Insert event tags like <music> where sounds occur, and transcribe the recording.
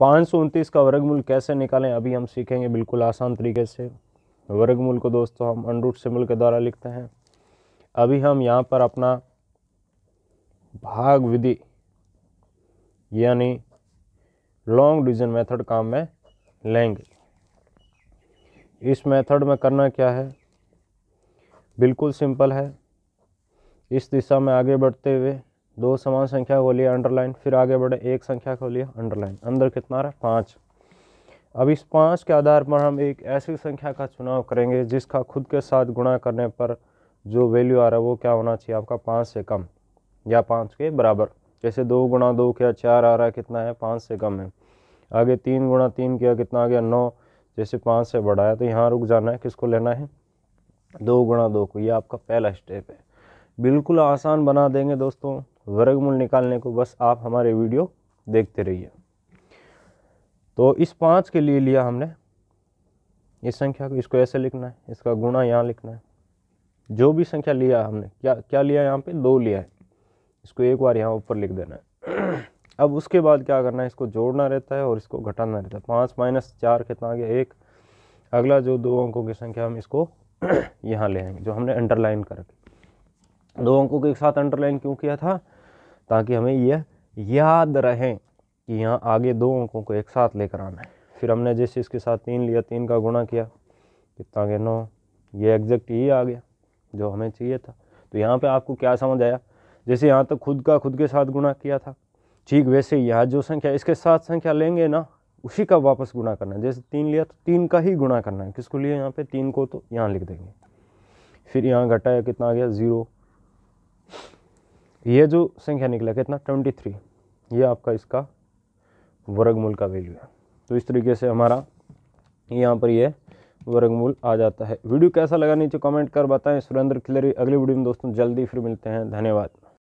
पाँच सौ उनतीस का वर्गमूल कैसे निकालें अभी हम सीखेंगे बिल्कुल आसान तरीके से वर्गमूल को दोस्तों हम अनरूट सिम्बल के द्वारा लिखते हैं अभी हम यहाँ पर अपना भाग विधि यानी लॉन्ग डिवीजन मेथड काम में लेंगे इस मेथड में करना क्या है बिल्कुल सिंपल है इस दिशा में आगे बढ़ते हुए दो समान संख्या को अंडरलाइन फिर आगे बढ़े एक संख्या को अंडरलाइन अंदर कितना आ रहा है पाँच अब इस पाँच के आधार पर हम एक ऐसी संख्या का चुनाव करेंगे जिसका खुद के साथ गुणा करने पर जो वैल्यू आ रहा है वो क्या होना चाहिए आपका पाँच से कम या पाँच के बराबर जैसे दो गुणा दो किया चार आ रहा है कितना है पाँच से कम है आगे तीन गुणा तीन किया कितना आ गया नौ जैसे पाँच से बढ़ाया तो यहाँ रुक जाना है किसको लेना है दो गुणा दो को ये आपका पहला स्टेप है बिल्कुल आसान बना देंगे दोस्तों वर्गमूल निकालने को बस आप हमारे वीडियो देखते रहिए तो इस पाँच के लिए लिया हमने इस संख्या को इसको ऐसे लिखना है इसका गुणा यहाँ लिखना है जो भी संख्या लिया हमने क्या क्या लिया यहाँ पे दो लिया है इसको एक बार यहाँ ऊपर लिख देना है अब उसके बाद क्या करना है इसको जोड़ना रहता है और इसको घटाना रहता है पाँच माइनस चार कितना आ गया एक अगला जो दो अंकों की संख्या हम इसको <clears throat> यहाँ ले आएंगे जो हमने अंडरलाइन कर दो अंकों के साथ अंडरलाइन क्यों किया था ताकि हमें यह याद रहें कि यहाँ आगे दो अंकों को एक साथ लेकर आना है फिर हमने जैसे इसके साथ तीन लिया तीन का गुणा किया कितना के नौ ये एग्जैक्ट ही आ गया जो हमें चाहिए था तो यहाँ पे आपको क्या समझ आया जैसे यहाँ तक तो खुद का खुद के साथ गुणा किया था ठीक वैसे यहाँ जो संख्या इसके साथ संख्या लेंगे ना उसी का वापस गुणा करना है जैसे तीन लिया तो तीन का ही गुणा करना है किसको लिए यहाँ पे तीन को तो यहाँ लिख देंगे फिर यहाँ घटाया कितना आ गया ज़ीरो ये जो संख्या निकला कितना ट्वेंटी थ्री ये आपका इसका वर्गमूल का वैल्यू है तो इस तरीके से हमारा यहाँ पर ये वर्गमूल आ जाता है वीडियो कैसा लगा नीचे कमेंट कर बताएं सुरेंद्र खिलरी अगली वीडियो में दोस्तों जल्दी फिर मिलते हैं धन्यवाद